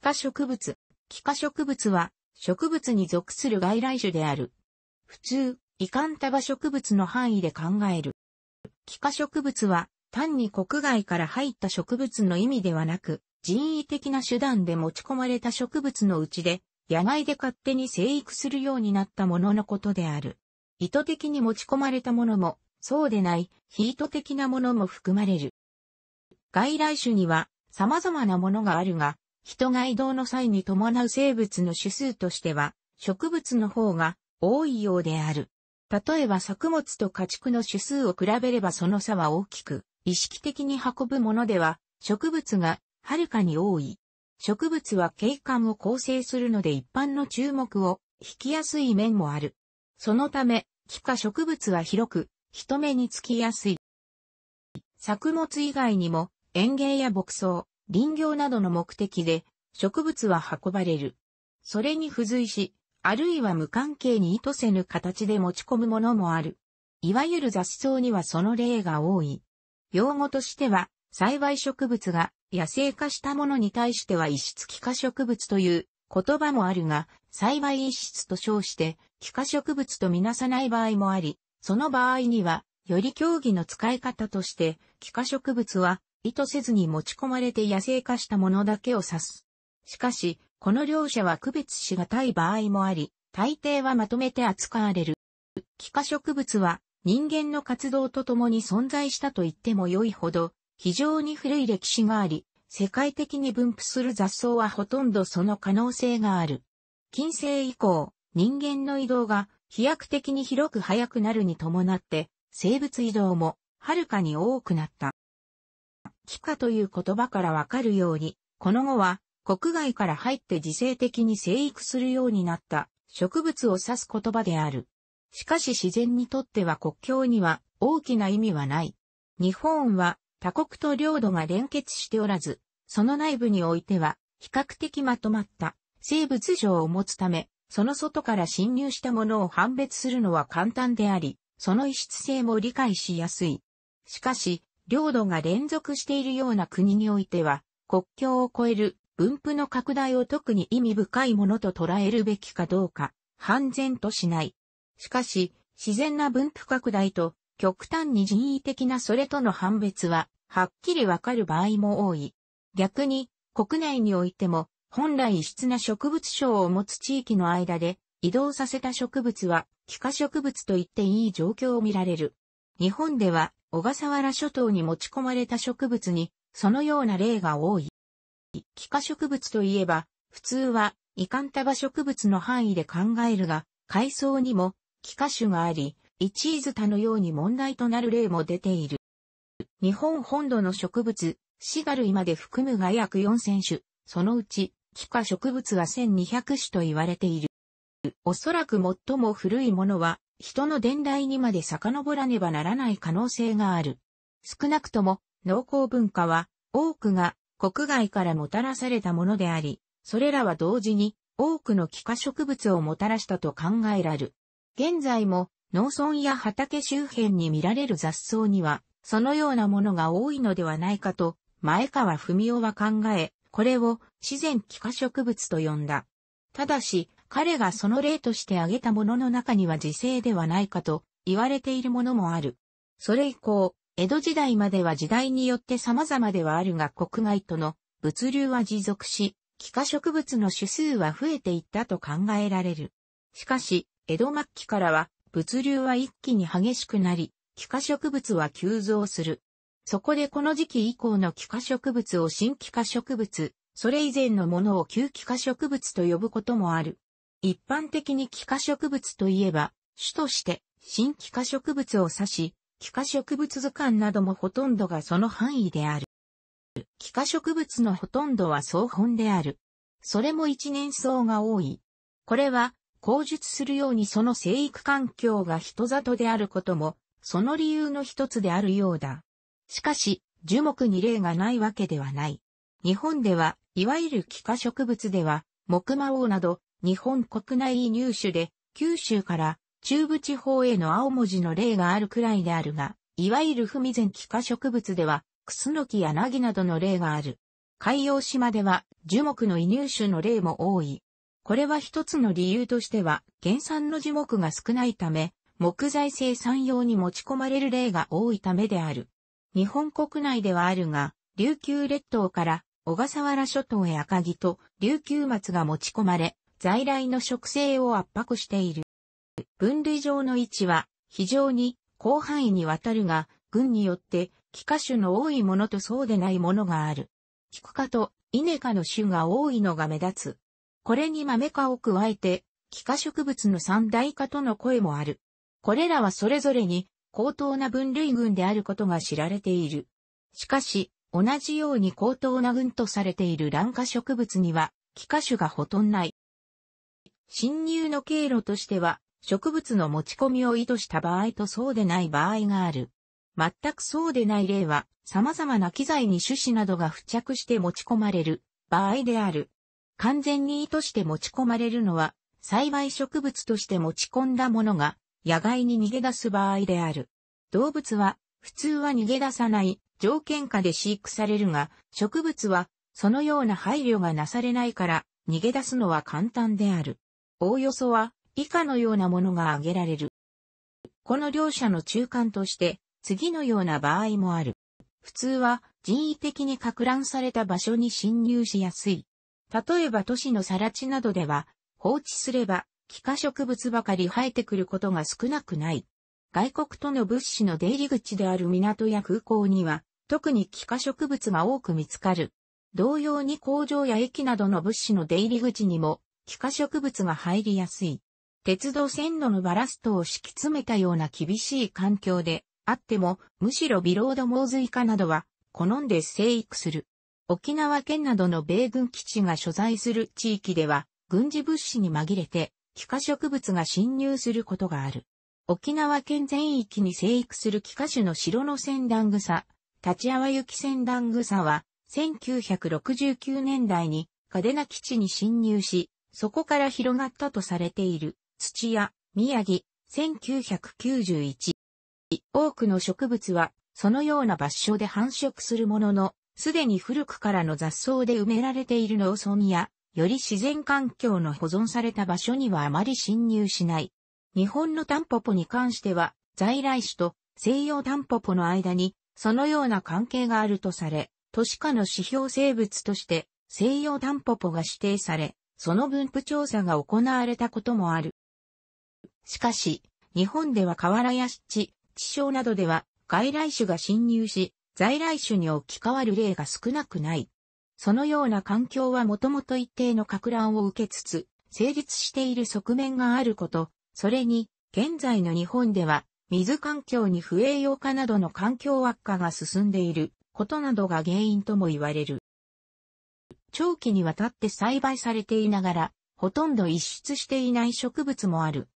気化植物。気化植物は、植物に属する外来種である。普通、ンタバ植物の範囲で考える。気化植物は、単に国外から入った植物の意味ではなく、人為的な手段で持ち込まれた植物のうちで、野外で勝手に生育するようになったもののことである。意図的に持ち込まれたものも、そうでない、非意図的なものも含まれる。外来種には様々なものがあるが、人が移動の際に伴う生物の種数としては、植物の方が多いようである。例えば作物と家畜の種数を比べればその差は大きく、意識的に運ぶものでは、植物がはるかに多い。植物は景観を構成するので一般の注目を引きやすい面もある。そのため、気化植物は広く、人目につきやすい。作物以外にも、園芸や牧草、林業などの目的で植物は運ばれる。それに付随し、あるいは無関係に意図せぬ形で持ち込むものもある。いわゆる雑草にはその例が多い。用語としては、栽培植物が野生化したものに対しては異質気化植物という言葉もあるが、栽培異質と称して気化植物とみなさない場合もあり、その場合には、より競技の使い方として、気化植物は意図せずに持ち込まれて野生化したものだけを指す。しかし、この両者は区別しがたい場合もあり、大抵はまとめて扱われる。気化植物は人間の活動とともに存在したと言っても良いほど、非常に古い歴史があり、世界的に分布する雑草はほとんどその可能性がある。近世以降、人間の移動が飛躍的に広く早くなるに伴って、生物移動もはるかに多くなった。帰化という言葉からわかるように、この後は国外から入って自生的に生育するようになった植物を指す言葉である。しかし自然にとっては国境には大きな意味はない。日本は他国と領土が連結しておらず、その内部においては比較的まとまった生物上を持つため、その外から侵入したものを判別するのは簡単であり、その異質性も理解しやすい。しかし、領土が連続しているような国においては、国境を越える分布の拡大を特に意味深いものと捉えるべきかどうか、判然としない。しかし、自然な分布拡大と極端に人為的なそれとの判別は、はっきりわかる場合も多い。逆に、国内においても、本来異質な植物症を持つ地域の間で、移動させた植物は、気化植物と言っていい状況を見られる。日本では、小笠原諸島に持ち込まれた植物に、そのような例が多い。気化植物といえば、普通は、イカンタバ植物の範囲で考えるが、海藻にも、気化種があり、一ーズタのように問題となる例も出ている。日本本土の植物、シガルイまで含むが約4000種、そのうち、気化植物は1200種と言われている。おそらく最も古いものは、人の伝来にまで遡らねばならない可能性がある。少なくとも、農耕文化は、多くが国外からもたらされたものであり、それらは同時に多くの気化植物をもたらしたと考えられる。現在も農村や畑周辺に見られる雑草には、そのようなものが多いのではないかと、前川文夫は考え、これを自然気化植物と呼んだ。ただし、彼がその例として挙げたものの中には時制ではないかと言われているものもある。それ以降、江戸時代までは時代によって様々ではあるが国外との物流は持続し、気化植物の種数は増えていったと考えられる。しかし、江戸末期からは物流は一気に激しくなり、気化植物は急増する。そこでこの時期以降の気化植物を新気化植物、それ以前のものを旧気化植物と呼ぶこともある。一般的に気化植物といえば、種として新気化植物を指し、気化植物図鑑などもほとんどがその範囲である。気化植物のほとんどは草本である。それも一年草が多い。これは、口述するようにその生育環境が人里であることも、その理由の一つであるようだ。しかし、樹木に例がないわけではない。日本では、いわゆる気化植物では、木魔王など、日本国内入手で、九州から中部地方への青文字の例があるくらいであるが、いわゆる不未前気化植物では、クスノキやナギなどの例がある。海洋島では樹木の移入種の例も多い。これは一つの理由としては、原産の樹木が少ないため、木材生産用に持ち込まれる例が多いためである。日本国内ではあるが、琉球列島から小笠原諸島へ赤木と琉球松が持ち込まれ、在来の植生を圧迫している。分類上の位置は非常に広範囲にわたるが、群によって幾箇種の多いものとそうでないものがある。キクとイネ科の種が多いのが目立つ。これにマメ科を加えて、幾科植物の三大化との声もある。これらはそれぞれに高等な分類群であることが知られている。しかし、同じように高等な群とされている卵化植物には、幾科種がほとんどない。侵入の経路としては、植物の持ち込みを意図した場合とそうでない場合がある。全くそうでない例は、様々な機材に種子などが付着して持ち込まれる場合である。完全に意図して持ち込まれるのは、栽培植物として持ち込んだものが、野外に逃げ出す場合である。動物は、普通は逃げ出さない条件下で飼育されるが、植物は、そのような配慮がなされないから、逃げ出すのは簡単である。おおよそは以下のようなものが挙げられる。この両者の中間として次のような場合もある。普通は人為的に拡乱された場所に侵入しやすい。例えば都市の更地などでは放置すれば気化植物ばかり生えてくることが少なくない。外国との物資の出入り口である港や空港には特に気化植物が多く見つかる。同様に工場や駅などの物資の出入り口にも気化植物が入りやすい。鉄道線路のバラストを敷き詰めたような厳しい環境であっても、むしろビロードモーズイカなどは好んで生育する。沖縄県などの米軍基地が所在する地域では、軍事物資に紛れて、気化植物が侵入することがある。沖縄県全域に生育する気化種の白の仙段草、立ち淡雪仙段草は、1969年代に嘉手納基地に侵入し、そこから広がったとされている土屋、宮城、1991。多くの植物はそのような場所で繁殖するものの、すでに古くからの雑草で埋められている農村や、より自然環境の保存された場所にはあまり侵入しない。日本のタンポポに関しては、在来種と西洋タンポポの間に、そのような関係があるとされ、都市化の指標生物として、西洋タンポポが指定され、その分布調査が行われたこともある。しかし、日本では河原や湿地、地症などでは外来種が侵入し、在来種に置き換わる例が少なくない。そのような環境はもともと一定の格乱を受けつつ、成立している側面があること、それに、現在の日本では、水環境に不栄養化などの環境悪化が進んでいることなどが原因とも言われる。長期にわたって栽培されていながら、ほとんど逸出していない植物もある。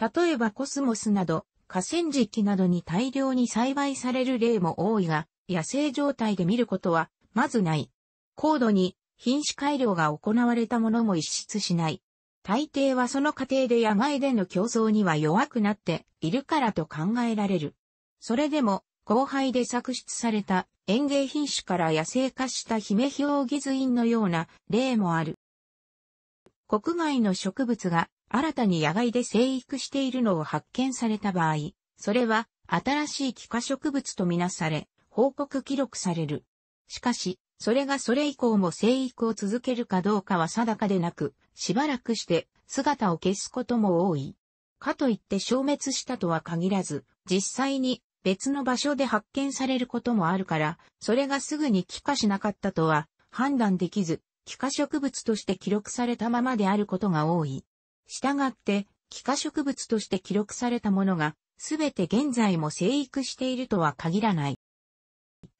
例えばコスモスなど、河川敷などに大量に栽培される例も多いが、野生状態で見ることは、まずない。高度に品種改良が行われたものも逸出しない。大抵はその過程で野外での競争には弱くなっているからと考えられる。それでも、後輩で作出された園芸品種から野生化した姫ヒョウギズインのような例もある。国外の植物が新たに野外で生育しているのを発見された場合、それは新しい気化植物とみなされ、報告記録される。しかし、それがそれ以降も生育を続けるかどうかは定かでなく、しばらくして姿を消すことも多い。かといって消滅したとは限らず、実際に別の場所で発見されることもあるから、それがすぐに帰化しなかったとは判断できず、帰化植物として記録されたままであることが多い。したがって、帰化植物として記録されたものが、すべて現在も生育しているとは限らない。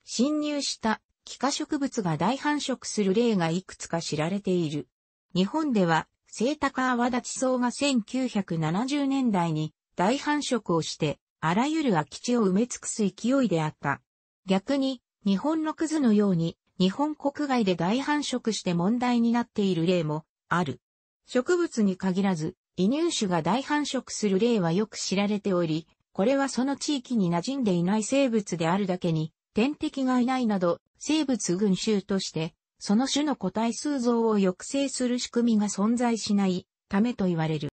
侵入した帰化植物が大繁殖する例がいくつか知られている。日本では、セイタカアワダチソウが1970年代に大繁殖をしてあらゆる空き地を埋め尽くす勢いであった。逆に、日本のクズのように、日本国外で大繁殖して問題になっている例もある。植物に限らず、移入種が大繁殖する例はよく知られており、これはその地域に馴染んでいない生物であるだけに、天敵がいないなど、生物群衆として、その種の個体数増を抑制する仕組みが存在しないためと言われる。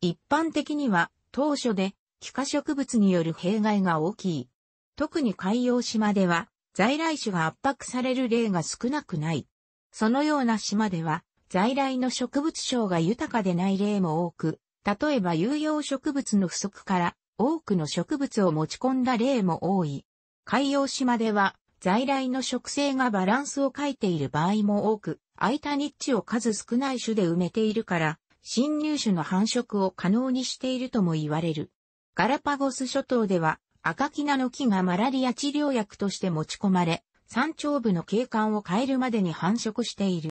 一般的には、当初で気化植物による弊害が大きい。特に海洋島では、在来種が圧迫される例が少なくない。そのような島では、在来の植物症が豊かでない例も多く、例えば有用植物の不足から多くの植物を持ち込んだ例も多い。海洋島では在来の植生がバランスを欠いている場合も多く、空いたニッチを数少ない種で埋めているから、侵入種の繁殖を可能にしているとも言われる。ガラパゴス諸島では赤キナの木がマラリア治療薬として持ち込まれ、山頂部の景観を変えるまでに繁殖している。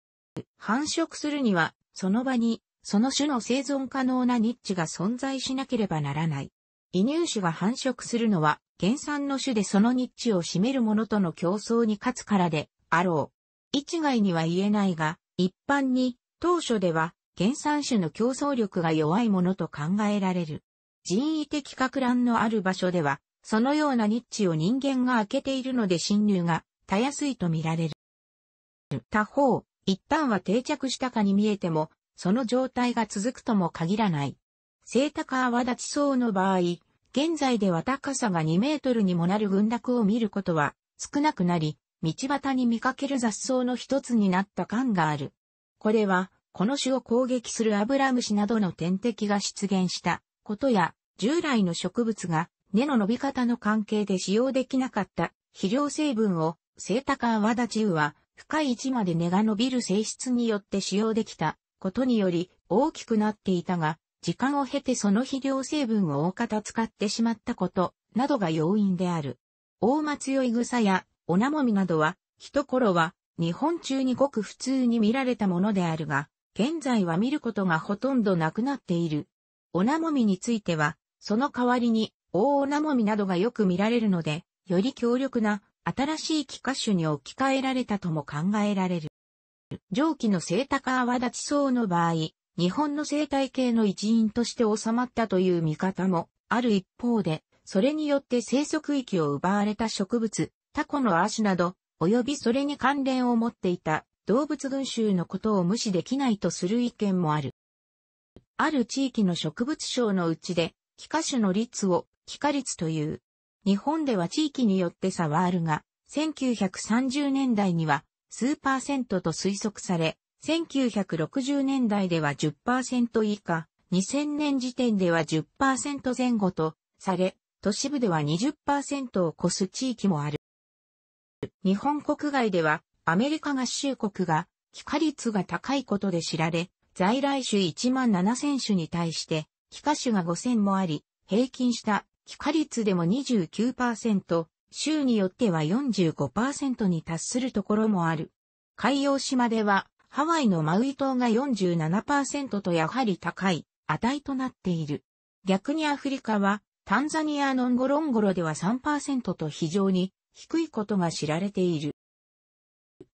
繁殖するには、その場に、その種の生存可能なニッチが存在しなければならない。移入種が繁殖するのは、原産の種でそのニッチを占めるものとの競争に勝つからで、あろう。一概には言えないが、一般に、当初では、原産種の競争力が弱いものと考えられる。人為的格乱のある場所では、そのようなニッチを人間が開けているので侵入がたやすいと見られる。他方、一旦は定着したかに見えても、その状態が続くとも限らない。聖高泡立ち層の場合、現在では高さが2メートルにもなる群落を見ることは少なくなり、道端に見かける雑草の一つになった感がある。これは、この種を攻撃するアブラムシなどの天敵が出現したことや、従来の植物が根の伸び方の関係で使用できなかった肥料成分をセイタカアワダチウは深い位置まで根が伸びる性質によって使用できたことにより大きくなっていたが、時間を経てその肥料成分を大方使ってしまったことなどが要因である。大松酔い草やオナモミなどは、一頃は日本中にごく普通に見られたものであるが、現在は見ることがほとんどなくなっている。オナモミについては、その代わりに、大女もみなどがよく見られるので、より強力な新しい機械種に置き換えられたとも考えられる。蒸気の聖高泡立ち層の場合、日本の生態系の一員として収まったという見方もある一方で、それによって生息域を奪われた植物、タコの足など、及びそれに関連を持っていた動物群衆のことを無視できないとする意見もある。ある地域の植物省のうちで、気化種の率を気化率という。日本では地域によって差はあるが、1930年代には数パーセントと推測され、1960年代では10%以下、2000年時点では10%前後とされ、都市部では20%を超す地域もある。日本国外ではアメリカ合衆国が気化率が高いことで知られ、在来種1万7000種に対して気化種が5000もあり、平均した気化率でも29%、州によっては45%に達するところもある。海洋島では、ハワイのマウイ島が47%とやはり高い値となっている。逆にアフリカは、タンザニアのンゴロンゴロでは3%と非常に低いことが知られている。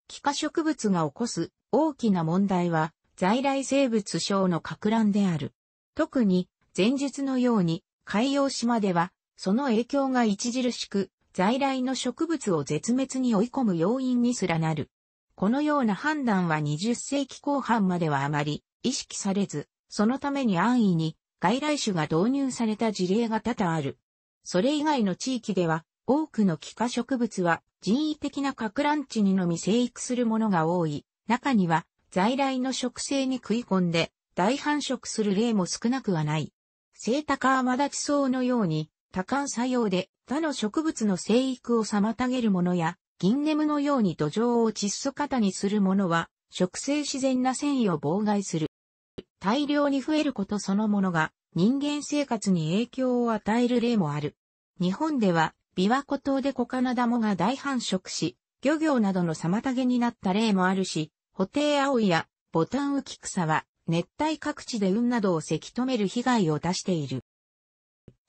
気化植物が起こす大きな問題は在来生物症の拡乱である。特に、前述のように、海洋島では、その影響が著しく、在来の植物を絶滅に追い込む要因にすらなる。このような判断は20世紀後半まではあまり意識されず、そのために安易に外来種が導入された事例が多々ある。それ以外の地域では、多くの気化植物は人為的な拡乱地にのみ生育するものが多い。中には在来の植生に食い込んで大繁殖する例も少なくはない。セイタカアマダチソウのように、多感作用で他の植物の生育を妨げるものや、ギンネムのように土壌を窒素型にするものは、植生自然な繊維を妨害する。大量に増えることそのものが人間生活に影響を与える例もある。日本では、琵琶湖島でコカナダモが大繁殖し、漁業などの妨げになった例もあるし、ホテイアオイやボタンウキクサは熱帯各地で雲などをせき止める被害を出している。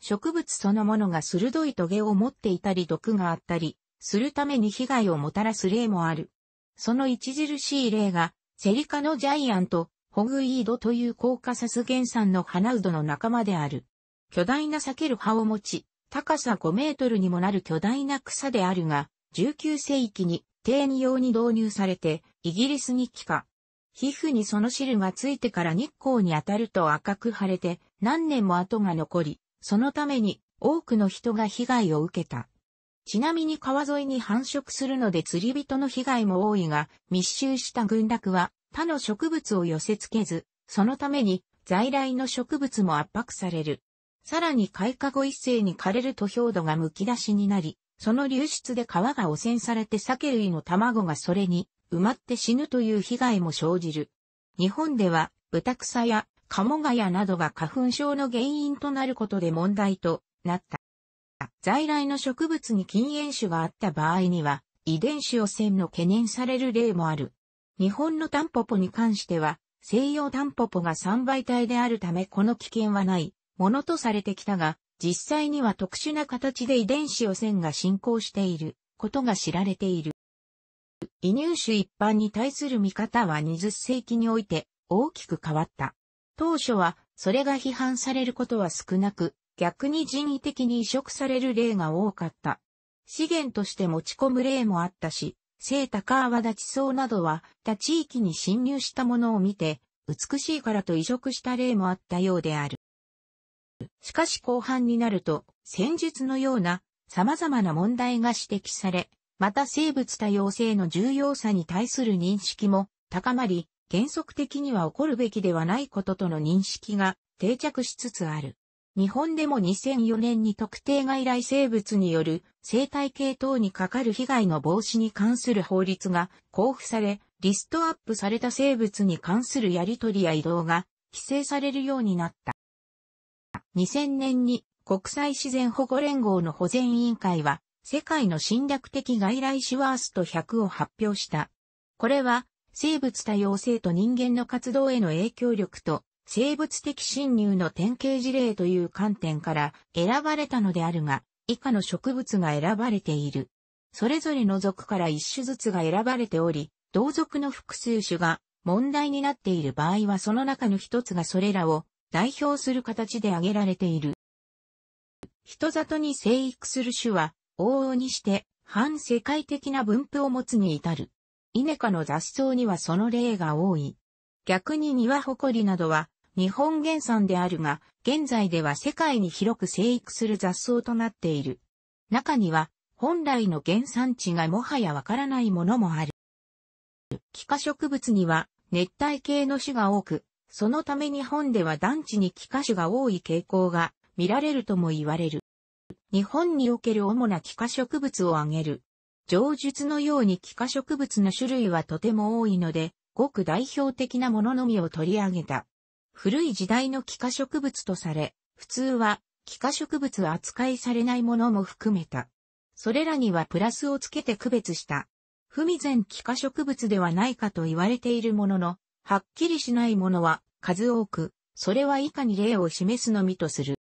植物そのものが鋭い棘を持っていたり毒があったり、するために被害をもたらす例もある。その著しい例が、セリカのジャイアント、ホグイードというコーカサス原産の花ウドの仲間である。巨大な裂ける葉を持ち、高さ5メートルにもなる巨大な草であるが、19世紀に定義用に導入されて、イギリスに帰化。皮膚にその汁がついてから日光に当たると赤く腫れて何年も跡が残り、そのために多くの人が被害を受けた。ちなみに川沿いに繁殖するので釣り人の被害も多いが、密集した群落は他の植物を寄せ付けず、そのために在来の植物も圧迫される。さらに開花後一斉に枯れると表土が剥き出しになり、その流出で川が汚染されて鮭類の卵がそれに埋まって死ぬという被害も生じる。日本では、ブタクサやカモガヤなどが花粉症の原因となることで問題となった。在来の植物に禁煙種があった場合には、遺伝子汚染の懸念される例もある。日本のタンポポに関しては、西洋タンポポが3倍体であるためこの危険はないものとされてきたが、実際には特殊な形で遺伝子汚染が進行していることが知られている。移入種一般に対する見方は20世紀において大きく変わった。当初はそれが批判されることは少なく、逆に人為的に移植される例が多かった。資源として持ち込む例もあったし、聖高泡立ち草などは他地域に侵入したものを見て、美しいからと移植した例もあったようである。しかし後半になると、戦術のような様々な問題が指摘され、また生物多様性の重要さに対する認識も高まり、原則的には起こるべきではないこととの認識が定着しつつある。日本でも2004年に特定外来生物による生態系等にかかる被害の防止に関する法律が交付され、リストアップされた生物に関するやり取りや移動が規制されるようになった。2000年に国際自然保護連合の保全委員会は世界の侵略的外来種ワースト100を発表した。これは、生物多様性と人間の活動への影響力と、生物的侵入の典型事例という観点から選ばれたのであるが、以下の植物が選ばれている。それぞれの属から一種ずつが選ばれており、同族の複数種が問題になっている場合はその中の一つがそれらを代表する形で挙げられている。人里に生育する種は往々にして、反世界的な分布を持つに至る。イネ科の雑草にはその例が多い。逆に庭誇りなどは、日本原産であるが、現在では世界に広く生育する雑草となっている。中には、本来の原産地がもはやわからないものもある。気化植物には熱帯系の種が多く、そのため日本では団地に気化種が多い傾向が見られるとも言われる。日本における主な気化植物を挙げる。上述のように気化植物の種類はとても多いので、ごく代表的なもののみを取り上げた。古い時代の気化植物とされ、普通は気化植物扱いされないものも含めた。それらにはプラスをつけて区別した。不味前気化植物ではないかと言われているものの、はっきりしないものは数多く、それは以下に例を示すのみとする。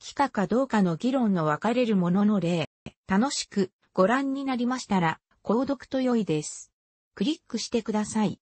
帰化かどうかの議論の分かれるものの例、楽しくご覧になりましたら、購読と良いです。クリックしてください。